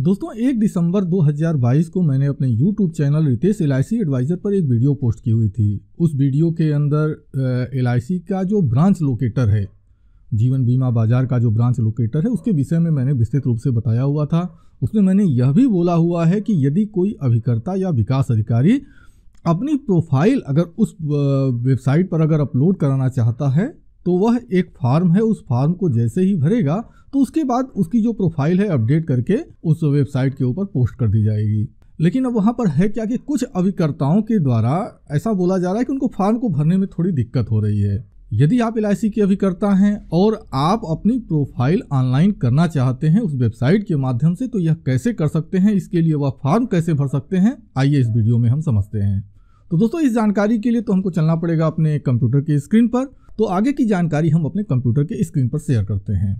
दोस्तों एक दिसंबर 2022 को मैंने अपने YouTube channel Ritesh L advisor पर एक वीडियो पोस्ट की हुई थी उस वीडियो के अंदर एल का जो ब्रांच लोकेटर है जीवन बीमा बाजार का जो ब्रांच लोकेटर है उसके विषय में मैंने विस्तृत रूप से बताया हुआ था उसमें मैंने यह भी बोला हुआ है कि यदि कोई अभिकर्ता या विकास अधिकारी अपनी प्रोफाइल अगर उस वेबसाइट पर अगर अपलोड कराना चाहता है तो वह एक फार्म है उस फार्म को जैसे ही भरेगा तो उसके बाद उसकी जो प्रोफाइल है अपडेट करके उस वेबसाइट के ऊपर पोस्ट कर दी जाएगी लेकिन अब वहाँ पर है क्या कि कुछ अभिकर्ताओं के द्वारा ऐसा बोला जा रहा है कि उनको फार्म को भरने में थोड़ी दिक्कत हो रही है यदि आप एल के अभिकर्ता हैं और आप अपनी प्रोफाइल ऑनलाइन करना चाहते हैं उस वेबसाइट के माध्यम से तो यह कैसे कर सकते हैं इसके लिए वह फॉर्म कैसे भर सकते हैं आइए इस वीडियो में हम समझते हैं तो दोस्तों इस जानकारी के लिए तो हमको चलना पड़ेगा अपने कंप्यूटर की स्क्रीन पर तो आगे की जानकारी हम अपने कंप्यूटर के स्क्रीन पर शेयर करते हैं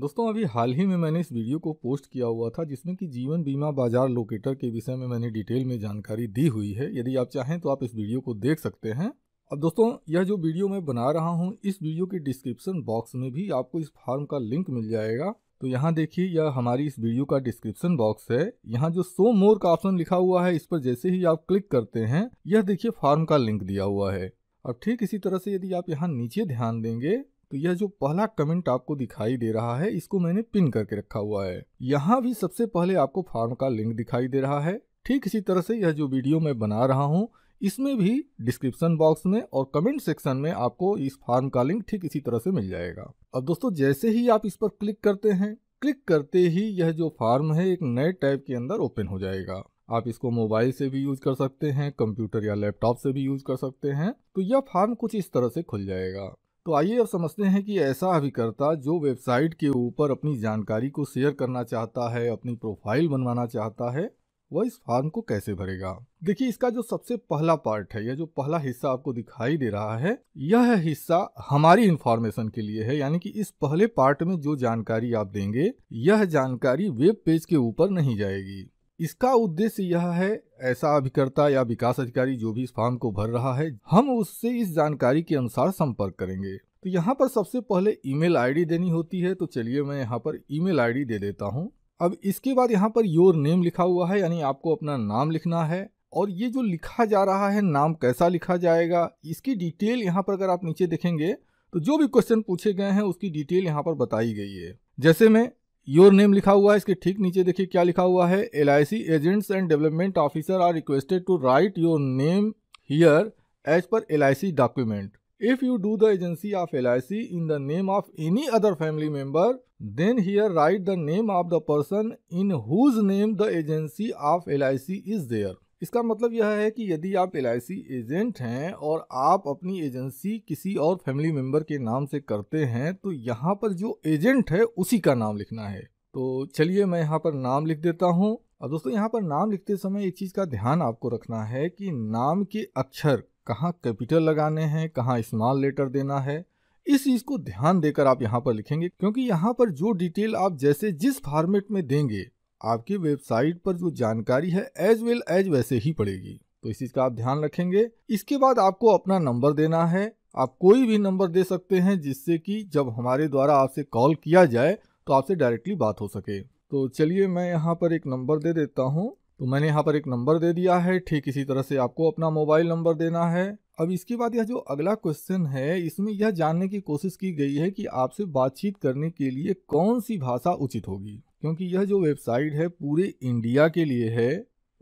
दोस्तों अभी हाल ही में मैंने इस वीडियो को पोस्ट किया हुआ था जिसमें कि जीवन बीमा बाजार लोकेटर के विषय में मैंने डिटेल में जानकारी दी हुई है यदि आप चाहें तो आप इस वीडियो को देख सकते हैं अब दोस्तों यह जो वीडियो मैं बना रहा हूं इस वीडियो के डिस्क्रिप्शन बॉक्स में भी आपको इस फार्म का लिंक मिल जाएगा तो यहाँ देखिए यह हमारी इस वीडियो का डिस्क्रिप्शन बॉक्स है यहाँ जो सो मोर का ऑप्शन लिखा हुआ है इस पर जैसे ही आप क्लिक करते हैं यह देखिए फार्म का लिंक दिया हुआ है और ठीक इसी तरह से यदि आप यहाँ नीचे ध्यान देंगे तो यह जो पहला कमेंट आपको दिखाई दे रहा है इसको मैंने पिन करके रखा हुआ है यहाँ भी सबसे पहले आपको फॉर्म का लिंक दिखाई दे रहा है ठीक इसी तरह से यह जो वीडियो मैं बना रहा हूँ इसमें भी डिस्क्रिप्शन बॉक्स में और कमेंट सेक्शन में आपको इस फॉर्म का लिंक ठीक इसी तरह से मिल जाएगा अब दोस्तों जैसे ही आप इस पर क्लिक करते हैं क्लिक करते ही यह जो फॉर्म है एक नए टैब के अंदर ओपन हो जाएगा आप इसको मोबाइल से भी यूज कर सकते हैं कंप्यूटर या लैपटॉप से भी यूज कर सकते हैं तो यह फॉर्म कुछ इस तरह से खुल जाएगा तो आइए अब समझते हैं कि ऐसा अभिकर्ता जो वेबसाइट के ऊपर अपनी जानकारी को शेयर करना चाहता है अपनी प्रोफाइल बनवाना चाहता है वह इस फॉर्म को कैसे भरेगा देखिए इसका जो सबसे पहला पार्ट है या जो पहला हिस्सा आपको दिखाई दे रहा है यह हिस्सा हमारी इंफॉर्मेशन के लिए है यानी कि इस पहले पार्ट में जो जानकारी आप देंगे यह जानकारी वेब पेज के ऊपर नहीं जाएगी इसका उद्देश्य यह है ऐसा अभिकर्ता या विकास अधिकारी जो भी इस फॉर्म को भर रहा है हम उससे इस जानकारी के अनुसार संपर्क करेंगे तो यहाँ पर सबसे पहले ईमेल आईडी देनी होती है तो चलिए मैं यहाँ पर ईमेल आईडी दे देता हूँ अब इसके बाद यहाँ पर योर नेम लिखा हुआ है यानी आपको अपना नाम लिखना है और ये जो लिखा जा रहा है नाम कैसा लिखा जाएगा इसकी डिटेल यहाँ पर अगर आप नीचे देखेंगे तो जो भी क्वेश्चन पूछे गए हैं उसकी डिटेल यहाँ पर बताई गई है जैसे मैं योर नेम लिखा हुआ है इसके ठीक नीचे देखिए क्या लिखा हुआ है L I C agents and development officer are requested to write your name here as per L I C document if you do the agency of L I C in the name of any other family member then here write the name of the person in whose name the agency of L I C is there इसका मतलब यह है कि यदि आप L agent हैं और आप अपनी एजेंसी किसी और फैमिली मेम्बर के नाम से करते हैं तो यहाँ पर जो एजेंट है उसी का नाम लिखना है तो चलिए मैं यहाँ पर नाम लिख देता हूँ और दोस्तों यहाँ पर नाम लिखते समय एक चीज़ का ध्यान आपको रखना है कि नाम के अक्षर कहाँ कैपिटल लगाने हैं कहाँ स्मॉल लेटर देना है इस चीज़ को ध्यान देकर आप यहाँ पर लिखेंगे क्योंकि यहाँ पर जो डिटेल आप जैसे जिस फॉर्मेट में देंगे आपकी वेबसाइट पर जो जानकारी है एज वेल एज वैसे ही पड़ेगी तो इस चीज़ का आप ध्यान रखेंगे इसके बाद आपको अपना नंबर देना है आप कोई भी नंबर दे सकते हैं जिससे कि जब हमारे द्वारा आपसे कॉल किया जाए तो आपसे डायरेक्टली बात हो सके तो चलिए मैं यहाँ पर एक नंबर दे देता हूँ तो मैंने यहाँ पर एक नंबर दे दिया है ठीक इसी तरह से आपको अपना मोबाइल नंबर देना है अब इसके बाद यह जो अगला क्वेश्चन है इसमें यह जानने की कोशिश की गई है कि आपसे बातचीत करने के लिए कौन सी भाषा उचित होगी क्योंकि यह जो वेबसाइट है पूरे इंडिया के लिए है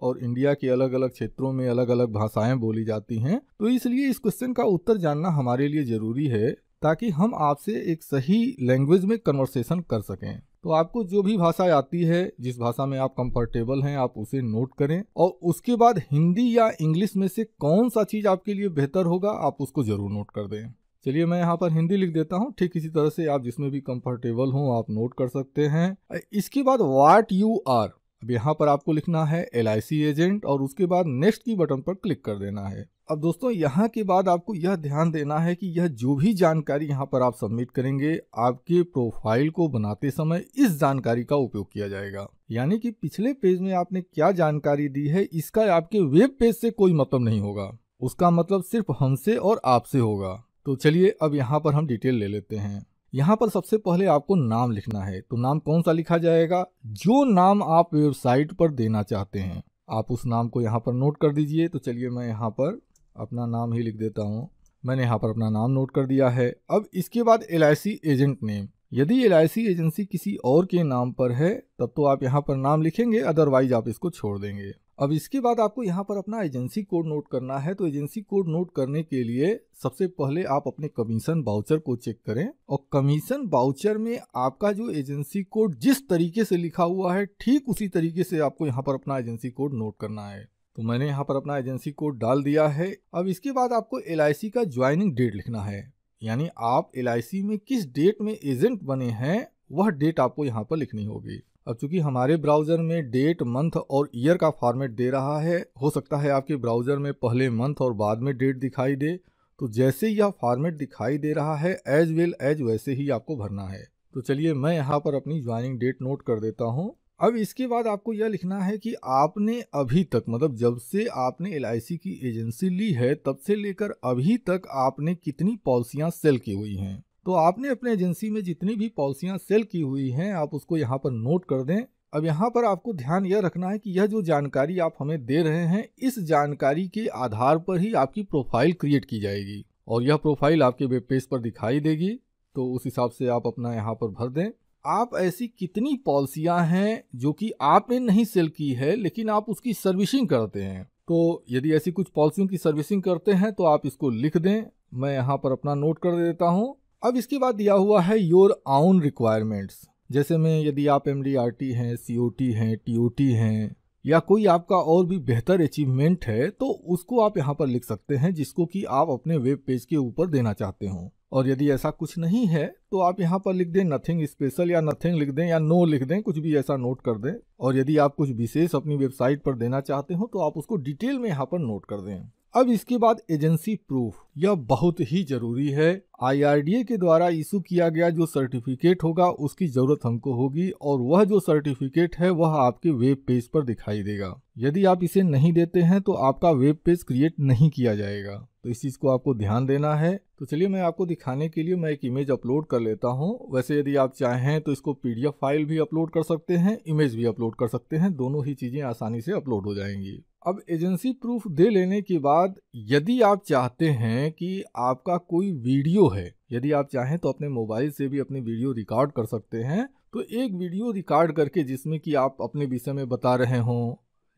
और इंडिया के अलग अलग क्षेत्रों में अलग अलग भाषाएं बोली जाती हैं तो इसलिए इस क्वेश्चन का उत्तर जानना हमारे लिए ज़रूरी है ताकि हम आपसे एक सही लैंग्वेज में कन्वर्सेशन कर सकें तो आपको जो भी भाषा आती है जिस भाषा में आप कंफर्टेबल हैं आप उसे नोट करें और उसके बाद हिंदी या इंग्लिश में से कौन सा चीज़ आपके लिए बेहतर होगा आप उसको ज़रूर नोट कर दें चलिए मैं यहाँ पर हिंदी लिख देता हूँ ठीक इसी तरह से आप जिसमें भी कंफर्टेबल हो आप नोट कर सकते हैं इसके बाद वाट यू आर अब यहाँ पर आपको लिखना है एल एजेंट और उसके बाद नेक्स्ट की बटन पर क्लिक कर देना है अब दोस्तों यहाँ के बाद आपको यह ध्यान देना है कि यह जो भी जानकारी यहाँ पर आप सबमिट करेंगे आपके प्रोफाइल को बनाते समय इस जानकारी का उपयोग किया जाएगा यानी कि पिछले पेज में आपने क्या जानकारी दी है इसका आपके वेब पेज से कोई मतलब नहीं होगा उसका मतलब सिर्फ हमसे और आपसे होगा तो चलिए अब यहाँ पर हम डिटेल ले लेते हैं यहाँ पर सबसे पहले आपको नाम लिखना है तो नाम कौन सा लिखा जाएगा जो नाम आप वेबसाइट पर देना चाहते हैं आप उस नाम को यहाँ पर नोट कर दीजिए तो चलिए मैं यहाँ पर अपना नाम ही लिख देता हूँ मैंने यहाँ पर अपना नाम नोट कर दिया है अब इसके बाद एल एजेंट नेम यदि एल एजेंसी किसी और के नाम पर है तब तो आप यहाँ पर नाम लिखेंगे अदरवाइज आप इसको छोड़ देंगे अब इसके बाद आपको यहाँ पर अपना एजेंसी कोड नोट करना है तो एजेंसी कोड नोट करने के लिए सबसे पहले आप अपने कमीशन बाउचर को चेक करें और कमीशन बाउचर में आपका जो एजेंसी कोड जिस तरीके से लिखा हुआ है ठीक उसी तरीके से आपको यहाँ पर अपना एजेंसी कोड नोट करना है तो मैंने यहाँ पर अपना एजेंसी कोड डाल दिया है अब इसके बाद आपको एल का ज्वाइनिंग डेट लिखना है यानी आप एल में किस डेट में एजेंट बने हैं वह डेट आपको यहाँ पर लिखनी होगी अब चूंकि हमारे ब्राउज़र में डेट मंथ और ईयर का फॉर्मेट दे रहा है हो सकता है आपके ब्राउज़र में पहले मंथ और बाद में डेट दिखाई दे तो जैसे यह फॉर्मेट दिखाई दे रहा है एज वेल एज वैसे ही आपको भरना है तो चलिए मैं यहाँ पर अपनी ज्वाइनिंग डेट नोट कर देता हूँ अब इसके बाद आपको यह लिखना है कि आपने अभी तक मतलब जब से आपने एल की एजेंसी ली है तब से लेकर अभी तक आपने कितनी पॉलिसियाँ सेल की हुई हैं तो आपने अपने एजेंसी में जितनी भी पॉलिसियाँ सेल की हुई हैं आप उसको यहाँ पर नोट कर दें अब यहाँ पर आपको ध्यान यह रखना है कि यह जो जानकारी आप हमें दे रहे हैं इस जानकारी के आधार पर ही आपकी प्रोफाइल क्रिएट की जाएगी और यह प्रोफाइल आपके वेब पेज पर दिखाई देगी तो उस हिसाब से आप अपना यहाँ पर भर दें आप ऐसी कितनी पॉलिसियां हैं जो कि आपने नहीं सेल की है लेकिन आप उसकी सर्विसिंग करते हैं तो यदि ऐसी कुछ पॉलिसियों की सर्विसिंग करते हैं तो आप इसको लिख दें मैं यहाँ पर अपना नोट कर देता हूँ अब इसके बाद दिया हुआ है योर आउन रिक्वायरमेंट्स जैसे में यदि आप एम डी हैं सी हैं टी हैं या कोई आपका और भी बेहतर अचीवमेंट है तो उसको आप यहाँ पर लिख सकते हैं जिसको कि आप अपने वेब पेज के ऊपर देना चाहते हो और यदि ऐसा कुछ नहीं है तो आप यहाँ पर लिख दें नथिंग स्पेशल या नथिंग लिख दें या नो लिख दें कुछ भी ऐसा नोट कर दें और यदि आप कुछ विशेष अपनी वेबसाइट पर देना चाहते हो तो आप उसको डिटेल में यहाँ पर नोट कर दें अब इसके बाद एजेंसी प्रूफ यह बहुत ही जरूरी है आई के द्वारा इशू किया गया जो सर्टिफिकेट होगा उसकी जरूरत हमको होगी और वह जो सर्टिफिकेट है वह आपके वेब पेज पर दिखाई देगा यदि आप इसे नहीं देते हैं तो आपका वेब पेज क्रिएट नहीं किया जाएगा तो इस चीज़ को आपको ध्यान देना है तो चलिए मैं आपको दिखाने के लिए मैं एक इमेज अपलोड कर लेता हूँ वैसे यदि आप चाहें तो इसको पी फाइल भी अपलोड कर सकते हैं इमेज भी अपलोड कर सकते हैं दोनों ही चीज़ें आसानी से अपलोड हो जाएंगी अब एजेंसी प्रूफ दे लेने के बाद यदि आप चाहते हैं कि आपका कोई वीडियो है यदि आप चाहें तो अपने मोबाइल से भी अपनी वीडियो रिकॉर्ड कर सकते हैं तो एक वीडियो रिकॉर्ड करके जिसमें कि आप अपने विषय में बता रहे हों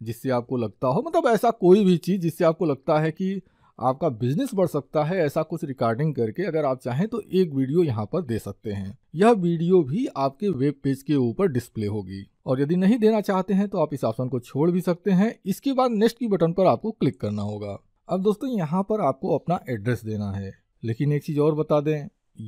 जिससे आपको लगता हो मतलब ऐसा कोई भी चीज़ जिससे आपको लगता है कि आपका बिजनेस बढ़ सकता है ऐसा कुछ रिकॉर्डिंग करके अगर आप चाहें तो एक वीडियो यहाँ पर दे सकते हैं यह वीडियो भी आपके वेब पेज के ऊपर डिस्प्ले होगी और यदि नहीं देना चाहते हैं तो आप इस ऑप्शन को छोड़ भी सकते हैं इसके बाद नेक्स्ट की बटन पर आपको क्लिक करना होगा अब दोस्तों यहाँ पर आपको अपना एड्रेस देना है लेकिन एक चीज़ और बता दें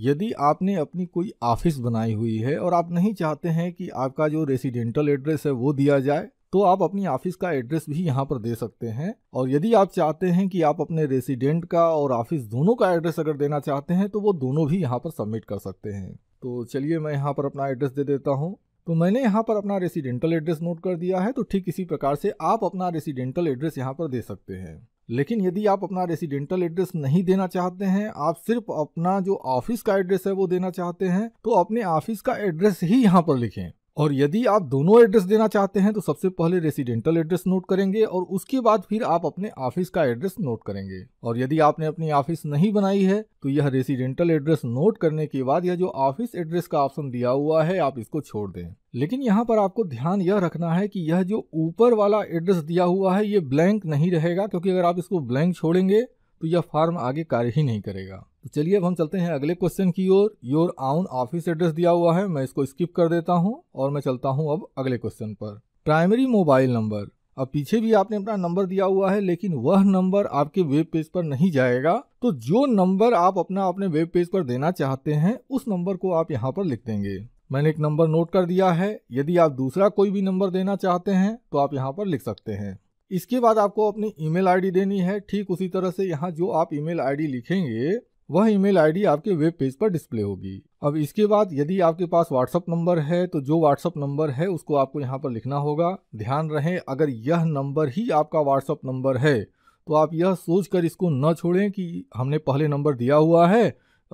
यदि आपने अपनी कोई ऑफिस बनाई हुई है और आप नहीं चाहते हैं कि आपका जो रेसिडेंटल एड्रेस है वो दिया जाए तो आप अपनी ऑफिस का एड्रेस भी यहाँ पर दे सकते हैं और यदि आप चाहते हैं कि आप अपने रेसिडेंट का और ऑफिस दोनों का एड्रेस अगर देना चाहते हैं तो वो दोनों भी यहाँ पर सबमिट कर सकते हैं तो चलिए मैं यहाँ पर अपना एड्रेस दे देता हूँ तो मैंने यहाँ पर अपना रेसिडेंटल एड्रेस नोट कर दिया है तो ठीक इसी प्रकार से आप अपना रेसिडेंटल एड्रेस यहाँ पर दे सकते हैं लेकिन यदि आप अपना रेसिडेंटल एड्रेस नहीं देना चाहते हैं आप सिर्फ अपना जो ऑफिस का एड्रेस है वो देना चाहते हैं तो अपने ऑफिस का एड्रेस ही यहाँ पर लिखें और यदि आप दोनों एड्रेस देना चाहते हैं तो सबसे पहले रेसिडेंटल एड्रेस नोट करेंगे और उसके बाद फिर आप अपने ऑफिस का एड्रेस नोट करेंगे और यदि आपने अपनी ऑफिस नहीं बनाई है तो यह रेसिडेंटल एड्रेस नोट करने के बाद यह जो ऑफिस एड्रेस का ऑप्शन दिया हुआ है आप इसको छोड़ दें लेकिन यहाँ पर आपको ध्यान यह रखना है कि यह जो ऊपर वाला एड्रेस दिया हुआ है ये ब्लैंक नहीं रहेगा क्योंकि अगर आप इसको ब्लैंक छोड़ेंगे तो यह फॉर्म आगे कार्य ही नहीं करेगा तो चलिए अब हम चलते हैं अगले क्वेश्चन की ओर योर आउन ऑफिस एड्रेस दिया हुआ है मैं इसको स्किप कर देता हूँ और मैं चलता हूँ अब अगले क्वेश्चन पर प्राइमरी मोबाइल नंबर अब पीछे भी आपने अपना नंबर दिया हुआ है लेकिन वह नंबर आपके वेब पेज पर नहीं जाएगा तो जो नंबर आप अपना अपने वेब पेज पर देना चाहते हैं उस नंबर को आप यहाँ पर लिख देंगे मैंने एक नंबर नोट कर दिया है यदि आप दूसरा कोई भी नंबर देना चाहते हैं तो आप यहाँ पर लिख सकते हैं इसके बाद आपको अपनी ईमेल आईडी देनी है ठीक उसी तरह से यहाँ जो आप ईमेल आईडी लिखेंगे वह ईमेल आईडी आपके वेब पेज पर डिस्प्ले होगी अब इसके बाद यदि आपके पास व्हाट्सअप नंबर है तो जो व्हाट्सअप नंबर है उसको आपको यहाँ पर लिखना होगा ध्यान रहे अगर यह नंबर ही आपका व्हाट्सअप नंबर है तो आप यह सोच कर इसको न छोड़ें कि हमने पहले नंबर दिया हुआ है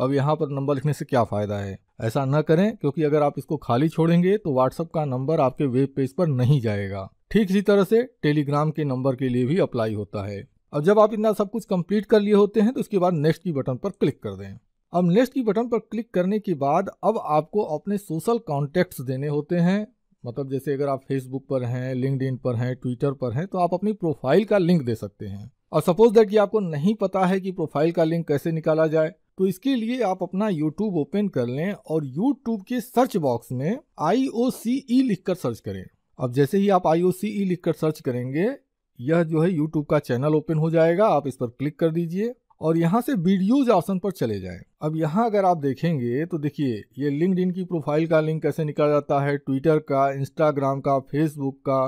अब यहाँ पर नंबर लिखने से क्या फ़ायदा है ऐसा न करें क्योंकि अगर आप इसको खाली छोड़ेंगे तो व्हाट्सअप का नंबर आपके वेब पेज पर नहीं जाएगा ठीक इसी तरह से टेलीग्राम के नंबर के लिए भी अप्लाई होता है अब जब आप इतना सब कुछ कंप्लीट कर लिए होते हैं तो उसके बाद नेक्स्ट की बटन पर क्लिक कर दें अब नेक्स्ट की बटन पर क्लिक करने के बाद अब आपको अपने सोशल कॉन्टैक्ट्स देने होते हैं मतलब जैसे अगर आप फेसबुक पर हैं लिंकड पर हैं ट्विटर पर हैं तो आप अपनी प्रोफाइल का लिंक दे सकते हैं और सपोज दैट कि आपको नहीं पता है कि प्रोफाइल का लिंक कैसे निकाला जाए तो इसके लिए आप अपना यूट्यूब ओपन कर लें और यूट्यूब के सर्च बॉक्स में आई ओ सी ई लिख कर सर्च करें अब जैसे ही आप आई ओ सी ई लिख कर सर्च करेंगे यह जो है यूट्यूब का चैनल ओपन हो जाएगा आप इस पर क्लिक कर दीजिए और यहाँ से वीडियोज ऑप्शन पर चले जाएं अब यहाँ अगर आप देखेंगे तो देखिए ये लिंकड की प्रोफाइल का लिंक कैसे निकाल जाता है ट्विटर का इंस्टाग्राम का फेसबुक का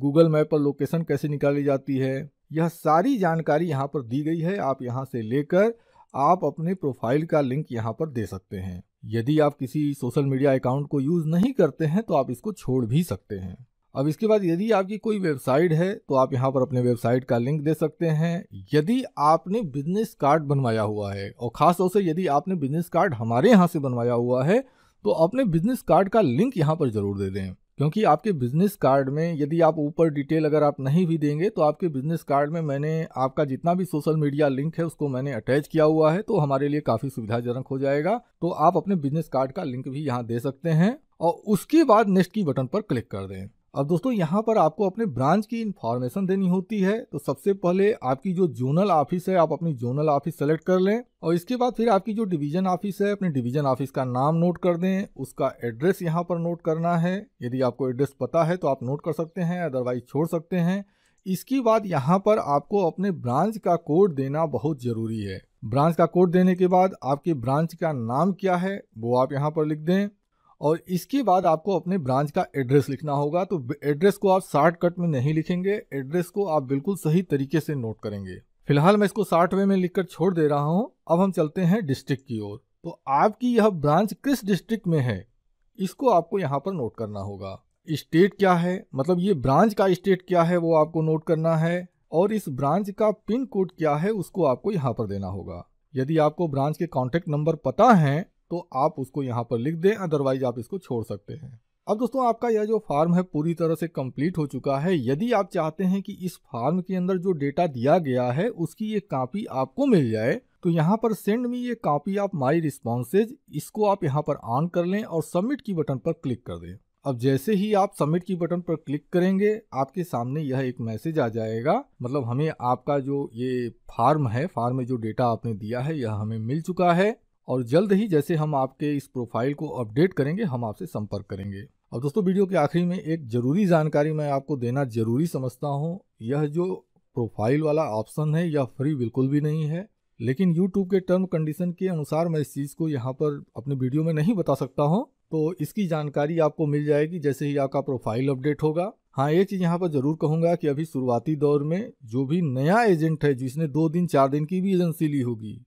गूगल मैप पर लोकेशन कैसे निकाली जाती है यह सारी जानकारी यहाँ पर दी गई है आप यहाँ से लेकर आप अपने प्रोफाइल का लिंक यहाँ पर दे सकते हैं यदि आप किसी सोशल मीडिया अकाउंट को यूज़ नहीं करते हैं तो आप इसको छोड़ भी सकते हैं अब इसके बाद यदि आपकी कोई वेबसाइट है तो आप यहाँ पर अपने वेबसाइट का लिंक दे सकते हैं यदि आपने बिजनेस कार्ड बनवाया हुआ है और ख़ास तौर से यदि आपने बिजनेस कार्ड हमारे यहाँ से बनवाया हुआ है तो अपने बिजनेस कार्ड का लिंक यहाँ पर ज़रूर दे दें क्योंकि आपके बिजनेस कार्ड में यदि आप ऊपर डिटेल अगर आप नहीं भी देंगे तो आपके बिजनेस कार्ड में मैंने आपका जितना भी सोशल मीडिया लिंक है उसको मैंने अटैच किया हुआ है तो हमारे लिए काफ़ी सुविधाजनक हो जाएगा तो आप अपने बिजनेस कार्ड का लिंक भी यहाँ दे सकते हैं और उसके बाद नेक्स्ट की बटन पर क्लिक कर दें अब दोस्तों यहाँ पर आपको अपने ब्रांच की इन्फॉर्मेशन देनी होती है तो सबसे पहले आपकी जो जोनल ऑफिस है आप अपनी जोनल ऑफिस सेलेक्ट कर लें और इसके बाद फिर आपकी जो डिवीजन ऑफिस है अपने डिवीजन ऑफिस का नाम नोट कर दें उसका एड्रेस यहाँ पर नोट करना है यदि आपको एड्रेस पता है तो आप नोट कर सकते हैं अदरवाइज छोड़ सकते हैं इसके बाद यहाँ पर आपको अपने ब्रांच का कोड देना बहुत ज़रूरी है ब्रांच का कोड देने के बाद आपके ब्रांच का नाम क्या है वो आप यहाँ पर लिख दें और इसके बाद आपको अपने ब्रांच का एड्रेस लिखना होगा तो एड्रेस को आप शॉर्टकट में नहीं लिखेंगे एड्रेस को आप बिल्कुल सही तरीके से नोट करेंगे फिलहाल मैं इसको शार्ट वे में लिखकर छोड़ दे रहा हूँ अब हम चलते हैं डिस्ट्रिक्ट की ओर तो आपकी यह ब्रांच किस डिस्ट्रिक्ट में है इसको आपको यहाँ पर नोट करना होगा स्टेट क्या है मतलब ये ब्रांच का स्टेट क्या है वो आपको नोट करना है और इस ब्रांच का पिन कोड क्या है उसको आपको यहाँ पर देना होगा यदि आपको ब्रांच के कॉन्टेक्ट नंबर पता हैं तो आप उसको यहाँ पर लिख दें अदरवाइज आप इसको छोड़ सकते हैं अब दोस्तों आपका यह जो फार्म है पूरी तरह से कंप्लीट हो चुका है यदि आप चाहते हैं कि इस फार्म के अंदर जो डेटा दिया गया है उसकी ये कापी आपको मिल जाए तो यहाँ पर सेंड मी ये कॉपी ऑफ माई रिस्पॉन्सेज इसको आप यहाँ पर ऑन कर लें और सबमिट की बटन पर क्लिक कर दें अब जैसे ही आप सबमिट की बटन पर क्लिक करेंगे आपके सामने यह एक मैसेज आ जाएगा मतलब हमें आपका जो ये फार्म है फार्म में जो डेटा आपने दिया है यह हमें मिल चुका है और जल्द ही जैसे हम आपके इस प्रोफाइल को अपडेट करेंगे हम आपसे संपर्क करेंगे अब दोस्तों वीडियो के आखिरी में एक ज़रूरी जानकारी मैं आपको देना ज़रूरी समझता हूँ यह जो प्रोफाइल वाला ऑप्शन है यह फ्री बिल्कुल भी नहीं है लेकिन YouTube के टर्म कंडीशन के अनुसार मैं इस चीज़ को यहाँ पर अपने वीडियो में नहीं बता सकता हूँ तो इसकी जानकारी आपको मिल जाएगी जैसे ही आपका प्रोफाइल अपडेट होगा हाँ ये चीज़ यहाँ पर ज़रूर कहूँगा कि अभी शुरुआती दौर में जो भी नया एजेंट है जिसने दो दिन चार दिन की भी एजेंसी ली होगी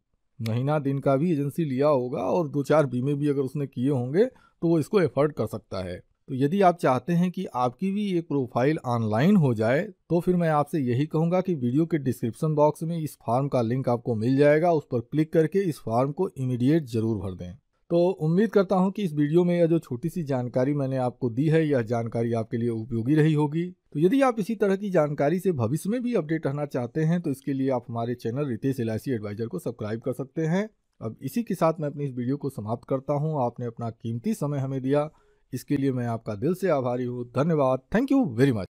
महीना दिन का भी एजेंसी लिया होगा और दो चार बीमे भी अगर उसने किए होंगे तो वो इसको एफर्ड कर सकता है तो यदि आप चाहते हैं कि आपकी भी ये प्रोफाइल ऑनलाइन हो जाए तो फिर मैं आपसे यही कहूँगा कि वीडियो के डिस्क्रिप्शन बॉक्स में इस फॉर्म का लिंक आपको मिल जाएगा उस पर क्लिक करके इस फॉर्म को इमीडिएट जरूर भर दें तो उम्मीद करता हूँ कि इस वीडियो में यह जो छोटी सी जानकारी मैंने आपको दी है यह जानकारी आपके लिए उपयोगी रही होगी तो यदि आप इसी तरह की जानकारी से भविष्य में भी अपडेट रहना चाहते हैं तो इसके लिए आप हमारे चैनल रितेश एल एडवाइजर को सब्सक्राइब कर सकते हैं अब इसी के साथ मैं अपनी इस वीडियो को समाप्त करता हूँ आपने अपना कीमती समय हमें दिया इसके लिए मैं आपका दिल से आभारी हूँ धन्यवाद थैंक यू वेरी मच